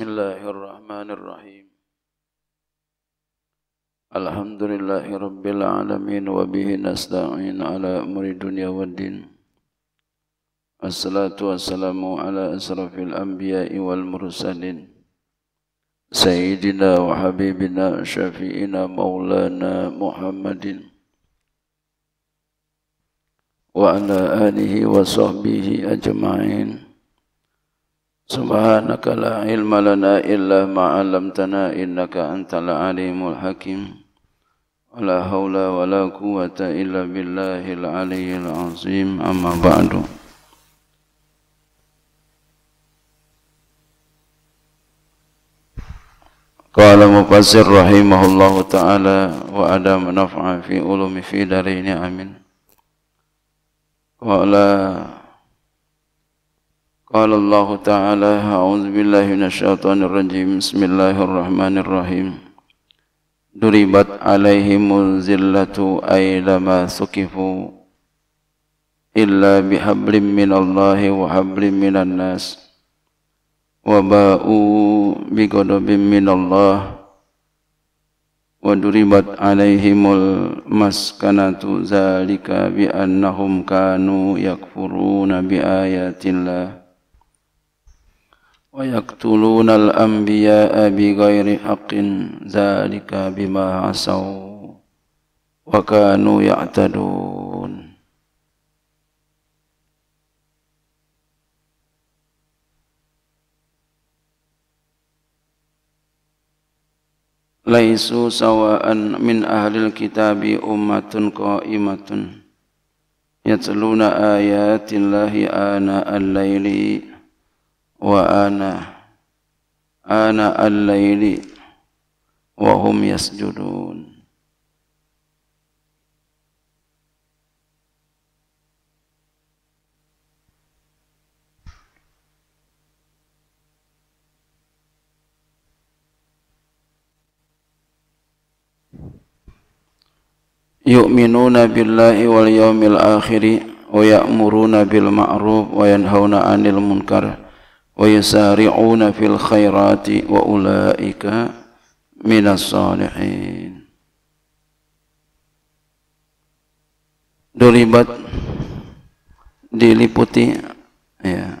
بسم الله الرحمن الرحيم الحمد لله رب العالمين وبه نستعين على أمر الدنيا والدين الصلاة والسلام على أشرف الأنبياء والمرسلين سيدنا وحبيبنا شفيئنا مولانا محمد وعلى آله وصحبه أجمعين سبحانك لا علم لنا إلا ما علمتنا إنك أنت العليم الحكيم ولا حول ولا قوة إلا بالله العلي العظيم أما بعد قال مفسر رحمه الله تعالى وأدام نفعا في علوم في دارين آمين قال قال الله تعالى أعوذ بالله من الشيطان الرجيم بسم الله الرحمن الرحيم ضربت عليهم الذلة أينما سكفوا إلا بحبل من الله وحبل من الناس وباءوا بغضب من الله وضربت عليهم المسكنة ذلك بأنهم كانوا يكفرون بآيات الله ويقتلون الأنبياء بغير حق ذلك بما عصوا وكانوا يعتدون ليسوا سواء من أهل الكتاب أمة قائمة يتلون آيات الله آناء الليل وأنا آناء الليل وهم يسجدون يؤمنون بالله واليوم الآخر ويأمرون بالمعروف وينهون عن المنكر ويسارعون في الخيرات وأولئك من الصالحين duribat diliputi ya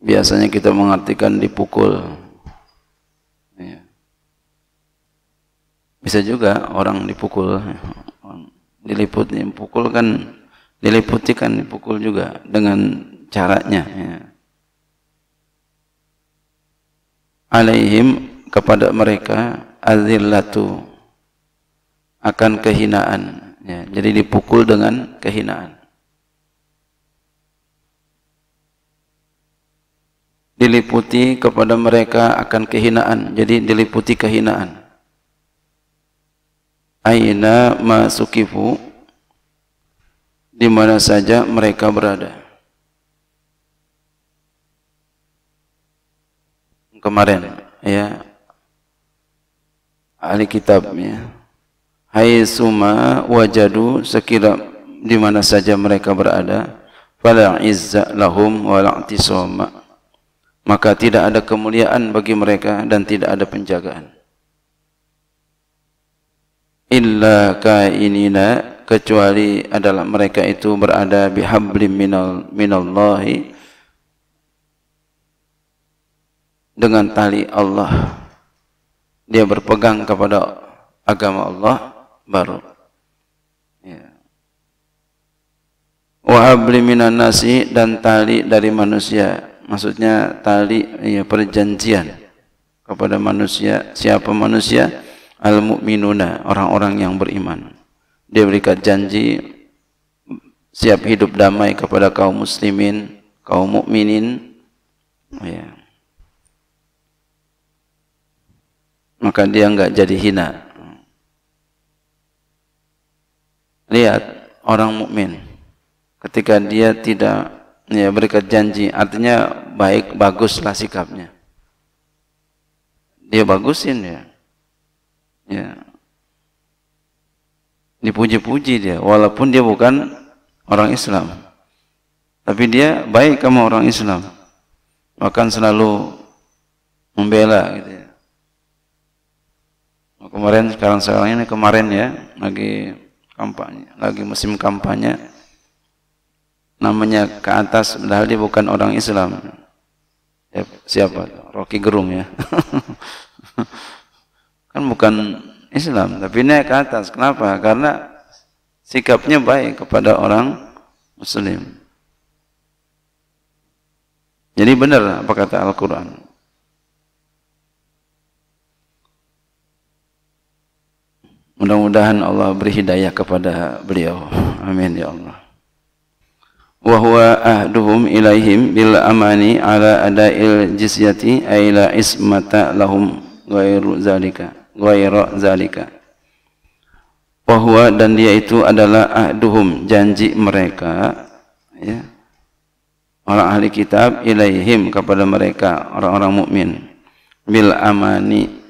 biasanya kita mengartikan dipukul ya. bisa juga orang dipukul ya. diliputi pukul kan diliputi kan dipukul juga dengan caranya ya. alaihim kepada mereka azillatu akan kehinaan ya, jadi dipukul dengan kehinaan diliputi kepada mereka akan kehinaan jadi diliputi kehinaan aina masukifu di mana saja mereka berada kemarin ya ahli kitab ya hai suma wajadu sekira di mana saja mereka berada fala izza lahum wala tisoma maka tidak ada kemuliaan bagi mereka dan tidak ada penjagaan illa kainina kecuali adalah mereka itu berada bihablim minal minallahi dengan tali Allah dia berpegang kepada agama Allah baru ya. wa minan nasi dan tali dari manusia maksudnya tali ya, perjanjian kepada manusia siapa manusia al mukminuna orang-orang yang beriman dia berikan janji siap hidup damai kepada kaum muslimin kaum mukminin ya yeah. maka dia nggak jadi hina. Lihat orang mukmin ketika dia tidak ya berikat janji, artinya baik baguslah sikapnya. Dia bagusin ya. Ya. Dipuji-puji dia walaupun dia bukan orang Islam. Tapi dia baik sama orang Islam. Bahkan selalu membela gitu ya kemarin sekarang sekarang ini kemarin ya lagi kampanye lagi musim kampanye namanya ke atas padahal dia bukan orang Islam ya, siapa Rocky Gerung ya kan bukan Islam tapi naik ke atas kenapa karena sikapnya baik kepada orang Muslim jadi benar apa kata Al-Quran Mudah-mudahan Allah beri hidayah kepada beliau. Amin ya Allah. Wa huwa ahduhum ilaihim bil amani ala ada'il jizyati ay la ismata lahum ghairu zalika ghairu zalika. Wa huwa dan dia itu adalah ahduhum janji mereka ya. Orang ahli kitab ilaihim kepada mereka orang-orang mukmin bil amani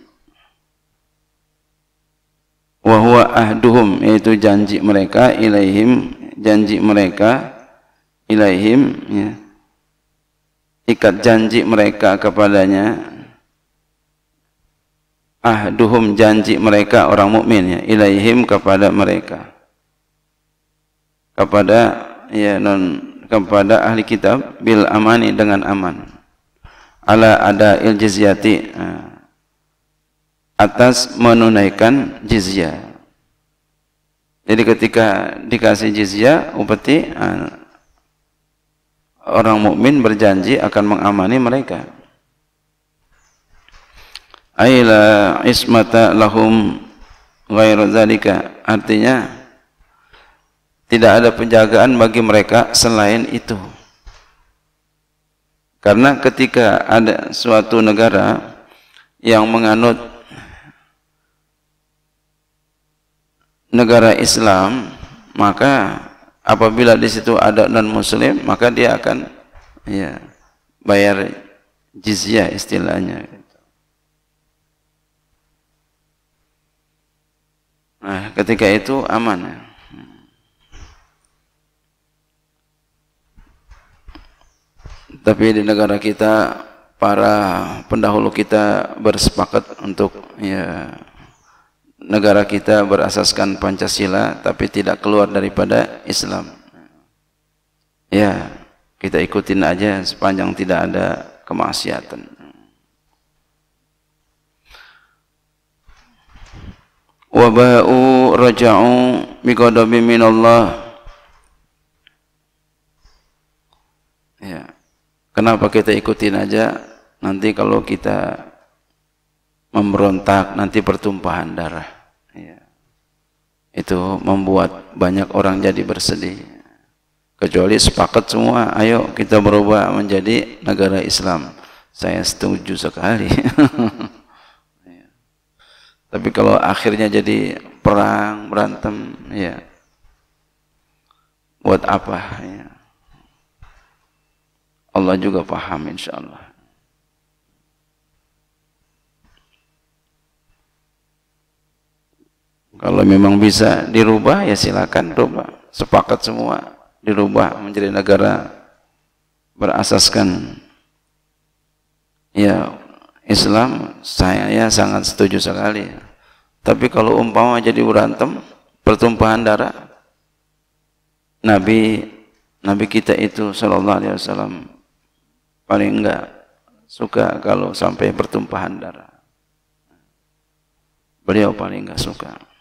wa huwa ahduhum yaitu janji mereka ilaihim janji mereka ilaihim ya. ikat janji mereka kepadanya ahduhum janji mereka orang mukmin ya ilaihim kepada mereka kepada ya non kepada ahli kitab bil amani dengan aman ala ada il jizyati nah atas menunaikan jizya. Jadi ketika dikasih jizya, upeti ah, orang mukmin berjanji akan mengamani mereka. Aila ismata lahum ghairu zalika. Artinya tidak ada penjagaan bagi mereka selain itu. Karena ketika ada suatu negara yang menganut negara Islam maka apabila di situ ada non muslim maka dia akan ya bayar jizyah istilahnya nah ketika itu aman tapi di negara kita para pendahulu kita bersepakat untuk ya negara kita berasaskan Pancasila tapi tidak keluar daripada Islam. Ya, kita ikutin aja sepanjang tidak ada kemaksiatan. Wabau raja'u biqadabi minallah. Ya. Kenapa kita ikutin aja? Nanti kalau kita memberontak nanti pertumpahan darah itu membuat banyak orang jadi bersedih kecuali sepakat semua ayo kita berubah menjadi negara Islam saya setuju sekali tapi kalau akhirnya jadi perang berantem ya buat apa ya Allah juga paham insya Allah Kalau memang bisa dirubah ya silakan rubah. Sepakat semua dirubah menjadi negara berasaskan ya Islam saya ya sangat setuju sekali. Tapi kalau umpama jadi berantem pertumpahan darah Nabi Nabi kita itu Shallallahu Alaihi Wasallam paling enggak suka kalau sampai pertumpahan darah. Beliau paling enggak suka.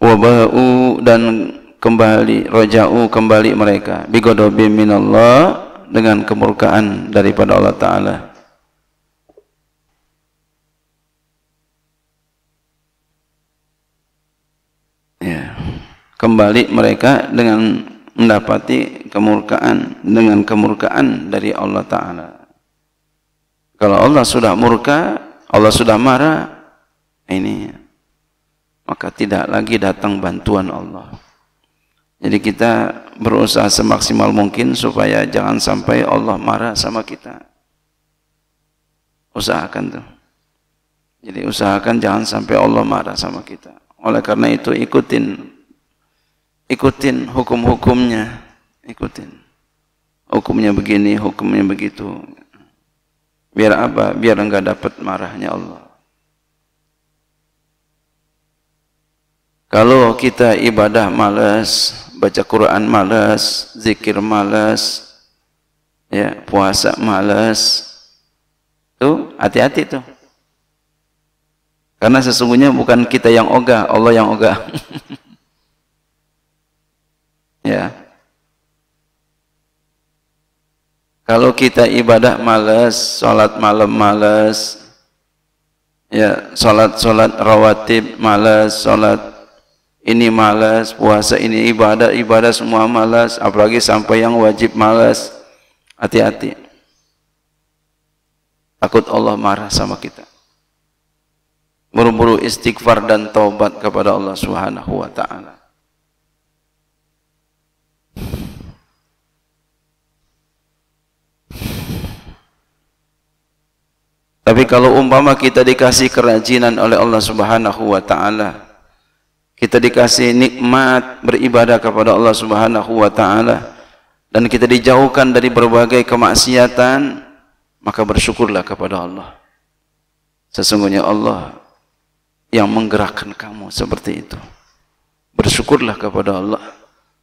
wabau dan kembali roja'u kembali mereka bigodobi minallah dengan kemurkaan daripada Allah Ta'ala ya. kembali mereka dengan mendapati kemurkaan dengan kemurkaan dari Allah Ta'ala kalau Allah sudah murka Allah sudah marah ini maka tidak lagi datang bantuan Allah. Jadi kita berusaha semaksimal mungkin supaya jangan sampai Allah marah sama kita. Usahakan tuh. Jadi usahakan jangan sampai Allah marah sama kita. Oleh karena itu ikutin ikutin hukum-hukumnya, ikutin. Hukumnya begini, hukumnya begitu. Biar apa? Biar enggak dapat marahnya Allah. Kalau kita ibadah malas, baca Quran malas, zikir malas, ya, puasa malas, tuh hati-hati tuh. Karena sesungguhnya bukan kita yang ogah, Allah yang ogah. ya. Kalau kita ibadah malas, sholat malam malas, ya sholat sholat rawatib malas, sholat ini malas, puasa ini ibadah, ibadah semua malas, apalagi sampai yang wajib malas. Hati-hati. Takut Allah marah sama kita. Buru-buru istighfar dan taubat kepada Allah Subhanahu wa taala. Tapi kalau umpama kita dikasih kerajinan oleh Allah Subhanahu wa taala, kita dikasih nikmat beribadah kepada Allah Subhanahu wa taala dan kita dijauhkan dari berbagai kemaksiatan maka bersyukurlah kepada Allah sesungguhnya Allah yang menggerakkan kamu seperti itu bersyukurlah kepada Allah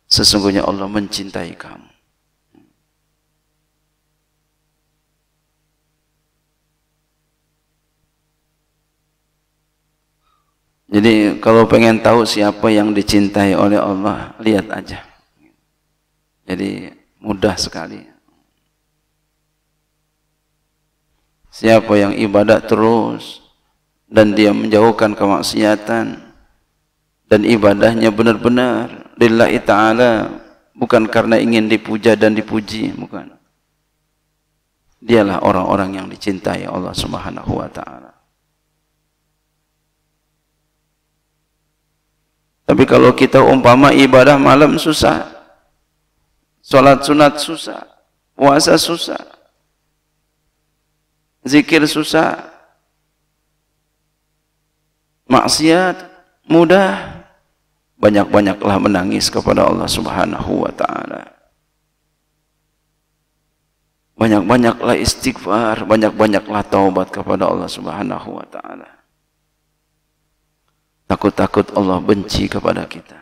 sesungguhnya Allah mencintai kamu Jadi kalau pengen tahu siapa yang dicintai oleh Allah, lihat aja. Jadi mudah sekali. Siapa yang ibadah terus dan dia menjauhkan kemaksiatan dan ibadahnya benar-benar lillahi taala bukan karena ingin dipuja dan dipuji, bukan. Dialah orang-orang yang dicintai Allah Subhanahu wa taala. Tapi kalau kita umpama ibadah malam susah, sholat sunat susah, puasa susah, zikir susah, maksiat mudah, banyak-banyaklah menangis kepada Allah Subhanahu wa taala. Banyak-banyaklah istighfar, banyak-banyaklah taubat kepada Allah Subhanahu wa taala. Takut-takut Allah benci kepada kita.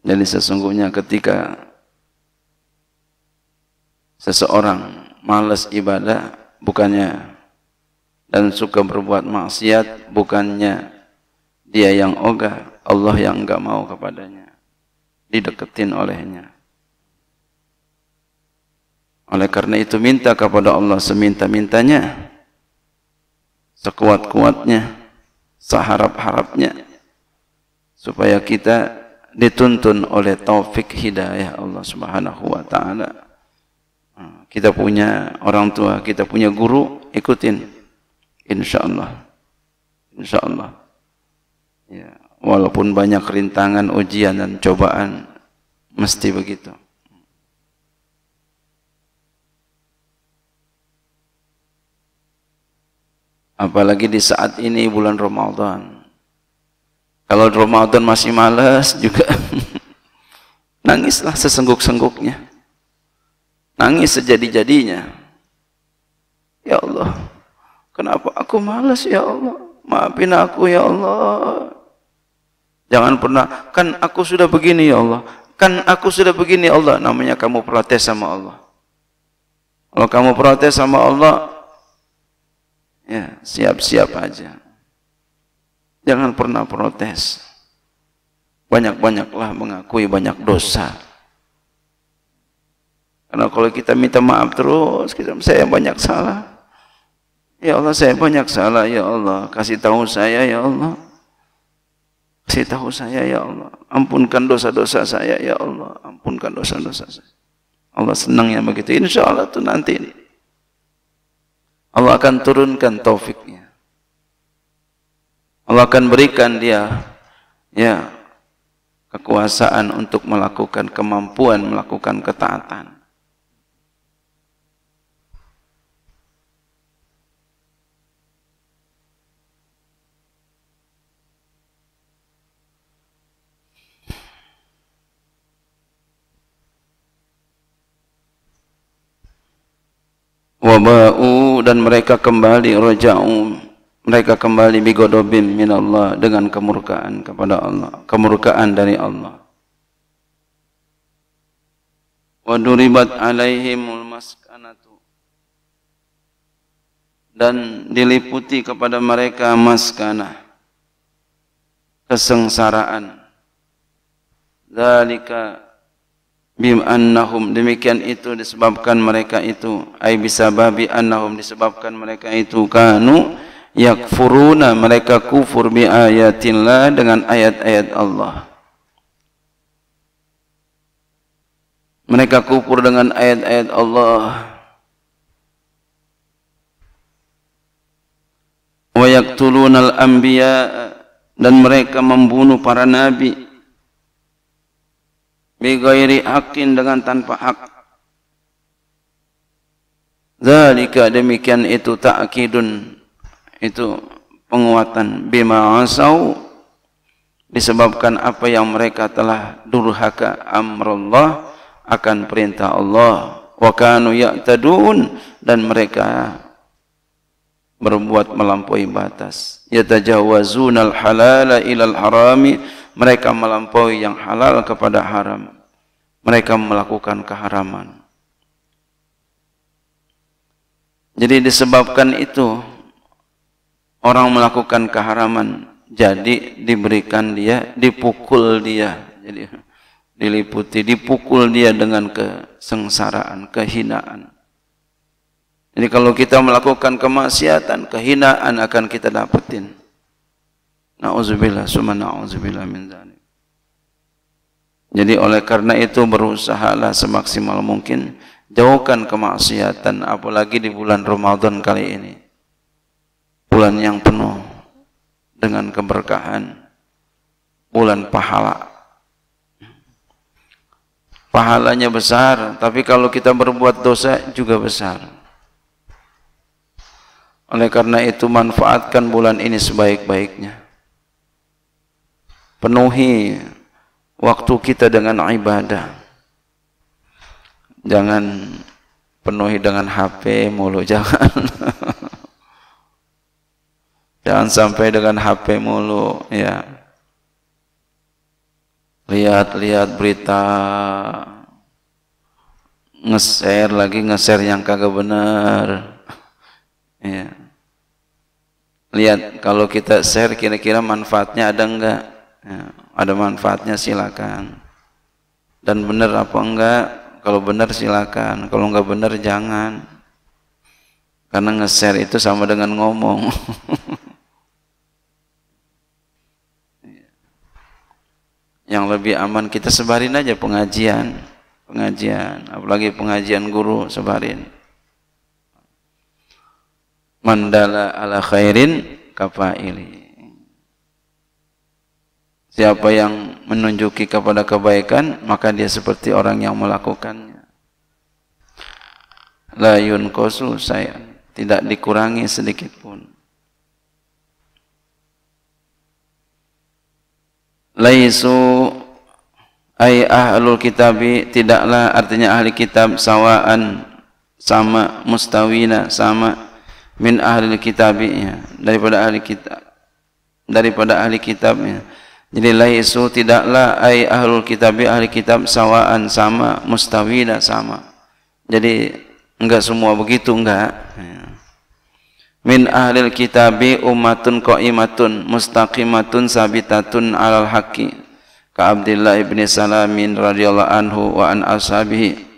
Jadi sesungguhnya ketika seseorang malas ibadah bukannya dan suka berbuat maksiat bukannya dia yang ogah, Allah yang enggak mau kepadanya dideketin olehnya. Oleh karena itu minta kepada Allah seminta-mintanya, sekuat-kuatnya, seharap-harapnya, supaya kita dituntun oleh taufik hidayah Allah Subhanahu wa taala. Kita punya orang tua, kita punya guru, ikutin. Insyaallah. Insyaallah. Ya walaupun banyak rintangan, ujian dan cobaan, mesti begitu. Apalagi di saat ini bulan Ramadan. Kalau Ramadan masih malas juga nangislah sesengguk-sengguknya. Nangis sejadi-jadinya. Ya Allah, kenapa aku malas ya Allah? Maafin aku ya Allah. Jangan pernah, kan aku sudah begini ya Allah. Kan aku sudah begini ya Allah. Namanya kamu protes sama Allah. Kalau kamu protes sama Allah, ya siap-siap aja. Jangan pernah protes. Banyak-banyaklah mengakui banyak dosa. Karena kalau kita minta maaf terus, kita saya banyak salah. Ya Allah, saya banyak salah, ya Allah. Kasih tahu saya, ya Allah. Kasih tahu saya ya Allah, ampunkan dosa-dosa saya ya Allah, ampunkan dosa-dosa saya. Allah senang yang begitu. Insya Allah tuh nanti ini. Allah akan turunkan taufiknya. Allah akan berikan dia ya kekuasaan untuk melakukan kemampuan melakukan ketaatan. wabau dan mereka kembali raja'u mereka kembali bigodobin min Allah dengan kemurkaan kepada Allah kemurkaan dari Allah wa duribat alaihimul maskanatu dan diliputi kepada mereka maskana kesengsaraan dalika bim annahum demikian itu disebabkan mereka itu ai bisababi annahum disebabkan mereka itu kanu yakfuruna mereka kufur bi ayatillah dengan ayat-ayat Allah mereka kufur dengan ayat-ayat Allah wa yaqtuluna al-anbiya dan mereka membunuh para nabi bighairi haqqin dengan tanpa hak Zalika demikian itu ta'kidun itu penguatan bima asau disebabkan apa yang mereka telah durhaka amrullah akan perintah Allah wa kanu ya'tadun dan mereka berbuat melampaui batas yatajawazunal halala ilal harami Mereka melampaui yang halal kepada haram. Mereka melakukan keharaman. Jadi disebabkan itu orang melakukan keharaman jadi diberikan dia dipukul dia jadi diliputi dipukul dia dengan kesengsaraan kehinaan jadi kalau kita melakukan kemaksiatan kehinaan akan kita dapetin Nauzubillah, summa nauzubillah min dzalik. Jadi oleh karena itu berusahalah semaksimal mungkin jauhkan kemaksiatan apalagi di bulan Ramadan kali ini. Bulan yang penuh dengan keberkahan. Bulan pahala. Pahalanya besar, tapi kalau kita berbuat dosa juga besar. Oleh karena itu manfaatkan bulan ini sebaik-baiknya penuhi waktu kita dengan ibadah jangan penuhi dengan HP mulu jangan jangan sampai dengan HP mulu ya lihat-lihat berita ngeser lagi ngeser yang kagak benar ya lihat kalau kita share kira-kira manfaatnya ada enggak ya, ada manfaatnya silakan dan benar apa enggak kalau benar silakan kalau enggak benar jangan karena nge-share itu sama dengan ngomong yang lebih aman kita sebarin aja pengajian pengajian apalagi pengajian guru sebarin mandala ala khairin kafaili siapa yang menunjuki kepada kebaikan maka dia seperti orang yang melakukannya la kosu saya tidak dikurangi sedikit pun laisu ai ahlul kitabi tidaklah artinya ahli kitab sawaan sama mustawina sama min ahlil kitabinya daripada ahli kitab daripada ahli kitabnya Jadi Isu tidaklah ai ahlul kitabi ahli kitab sawaan sama, mustawina sama. Jadi enggak semua begitu enggak. Ya. Min ahlil kitabi ummatun qaimatun mustaqimatun sabitatun alal haqqi. Ka Abdullah ibni Salamin radhiyallahu anhu wa an ashabihi.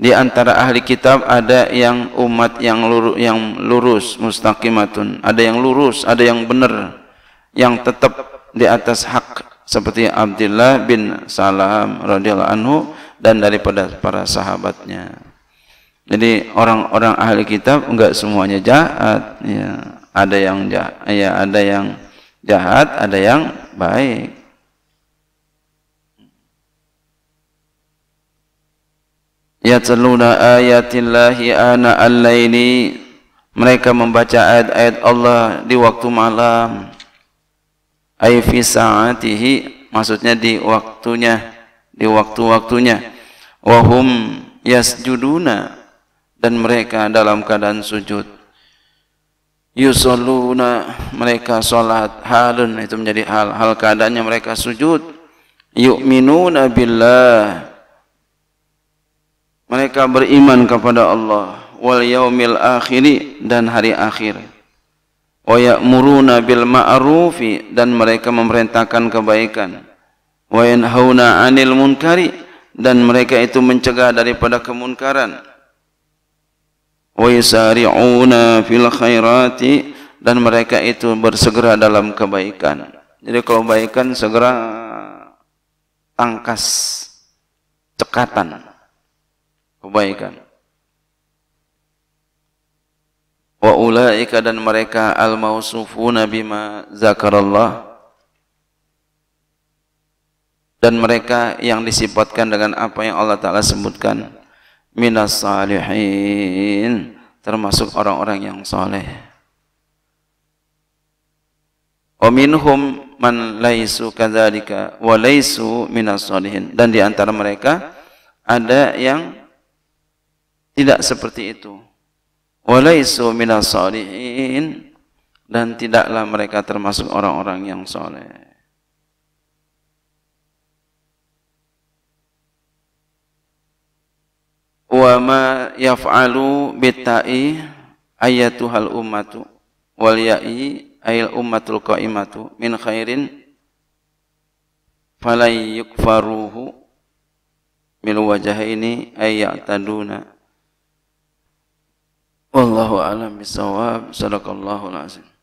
Di antara ahli kitab ada yang umat yang lurus, yang lurus mustaqimatun, ada yang lurus, ada yang benar, yang tetap di atas hak seperti Abdullah bin Salam radhiyallahu anhu dan daripada para sahabatnya. Jadi orang-orang ahli kitab enggak semuanya jahat, ya. Ada yang jahat, ya ada yang jahat, ada yang baik. Yatluna ayatillahi ana al-laili. Mereka membaca ayat-ayat Allah di waktu malam ay fi sa'atihi maksudnya di waktunya di waktu-waktunya wahum yasjuduna dan mereka dalam keadaan sujud yusalluna mereka salat halun itu menjadi hal hal keadaannya mereka sujud yu'minuna billah mereka beriman kepada Allah wal yaumil akhiri dan hari akhir wa ya'muruna bil ma'rufi dan mereka memerintahkan kebaikan wa yanhauna 'anil munkari dan mereka itu mencegah daripada kemunkaran wa yasari'una fil khairati dan mereka itu bersegera dalam kebaikan jadi kebaikan segera tangkas cekatan kebaikan wa ulaika dan mereka al mausufuna bima zakarallah dan mereka yang disifatkan dengan apa yang Allah taala sebutkan minas salihin termasuk orang-orang yang soleh wa minhum man laisu kadzalika wa laisu minas salihin dan di antara mereka ada yang tidak seperti itu walaisu minas salihin dan tidaklah mereka termasuk orang-orang yang soleh. Wa ma yaf'alu bitai ayatuhal ummatu wal ya'i ayil ummatul qaimatu min khairin falay yukfaruhu min wajahaini ayyataduna والله أعلم بالصواب صدق الله العظيم